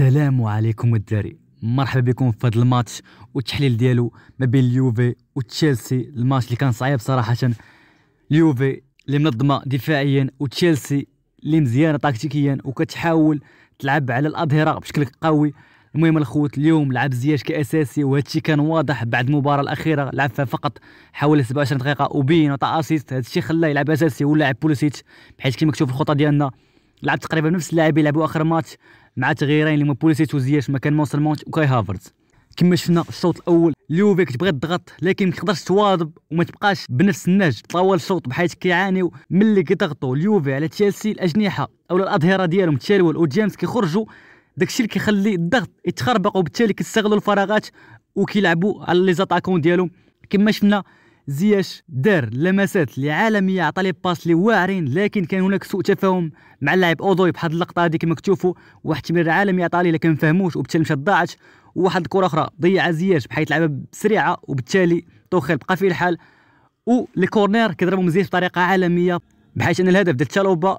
السلام عليكم الدراري مرحبا بكم في هذا الماتش والتحليل ديالو ما بين اليوفي وتشيلسي الماتش اللي كان صعيب صراحه اليوفي اللي منظمه دفاعيا وتشيلسي اللي مزيانه تكتيكيا وكتحاول تلعب على الاظهره بشكل قوي المهم الخوت اليوم لعب زياش كاساسي الشيء كان واضح بعد المباراه الاخيره لعب فيها فقط حوالي 27 دقيقه وبين عطى اسيست الشيء خلاه يلعب اساسي ولاعب بوليسيتش بحيث كما كتشوف الخطه ديالنا لعب تقريبا نفس اللاعب لعبوا اخر ماتش مع تغييرين اللي هما بوليسيت وزياش ما كان مونت وكاي هافرز كما شفنا الشوط الاول اليوفي كتبغي تضغط لكن ما تقدرش تواظب وما تبقاش بنفس النهج طوال الشوط بحيث كيعانيو ملي كيضغطوا اليوفي على تشيلسي الاجنحه او الاظهره ديالهم تشيلول وجيمس كيخرجوا داكشي اللي كيخلي الضغط يتخربق وبالتالي كيستغلوا الفراغات وكيلعبوا على لي زاتاكون ديالهم كما شفنا زياش دار لمسات اللي عالميه عطى لي باس اللي واعرين لكن كان هناك سوء تفاهم مع اللاعب اوضوي بحال اللقطه هذه كما كتشوفوا واحد التمرير عالمي عطى لي لكن فهموش وبالتالي ضاعت وواحد الكره اخرى ضيعها زياش بحيث لعبها بسرعه وبالتالي توخيل بقى فيه الحال ولي كورنير كضربهم زياش بطريقه عالميه بحيث ان الهدف ديال تشالوبا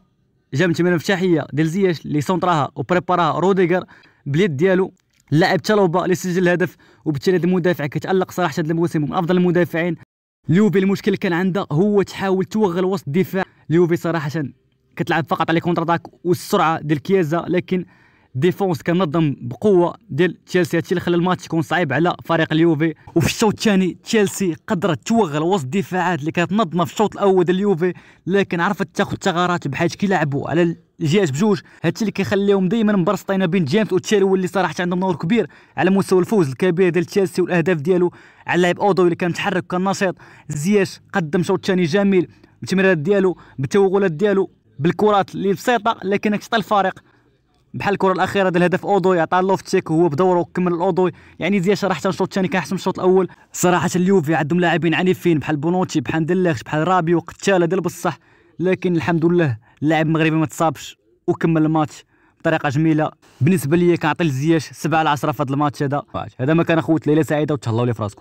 جا من تمرير مفتاحيه ديال زياش اللي سونطراها وبريباراها روديغر باليد ديالو اللاعب تشالوبا اللي سجل الهدف وبالتالي هذا المدافع كيتالق صراحه هذا الموسم من افضل المدافعين اليوفي المشكل كان عندها هو تحاول توغل وسط الدفاع اليوفي صراحه كتلعب فقط على كونتر اتاك والسرعه ديال كيازا لكن ديفونس كنظم بقوه ديال تشيلسي هادشي اللي خلى الماتش يكون صعيب على فريق اليوفي وفي الشوط الثاني تشيلسي قدرت توغل وسط الدفاعات اللي كانت نظمه في الشوط الاول ديال اليوفي لكن عرفت تاخذ ثغرات بحيث كيلعبوا على الجهاز بجوج هادشي اللي كيخليهم دائما مبرسطين بين جيمس وتشيلو اللي صراحه عندهم دور كبير على مستوى الفوز الكبير ديال تشيلسي والاهداف ديالو على اللاعب اودو اللي كان متحرك وكان نشيط زياش قدم شوط ثاني جميل بالتمريرات ديالو بالتوغلات ديالو بالكرات اللي بسيطه لكن كتعطي الفريق بحال الكره الاخيره ديال هدف اودوي عطى لوفتشيك تشيك وهو بدوره وكمل الاودوي يعني زياش راه حتى الشوط الثاني كان احسن من الشوط الاول صراحه اليوفي عندهم لاعبين عنيفين بحال بونوتشي بحال دلاخش بحال رابيو قتاله ديال بصح لكن الحمد لله اللاعب المغربي ما تصابش وكمل الماتش بطريقه جميله بالنسبه ليا كنعطي لزياش 7 على 10 في هذا الماتش هذا هذا ما كان اخوت ليله سعيده وتهلاو لي فراسكم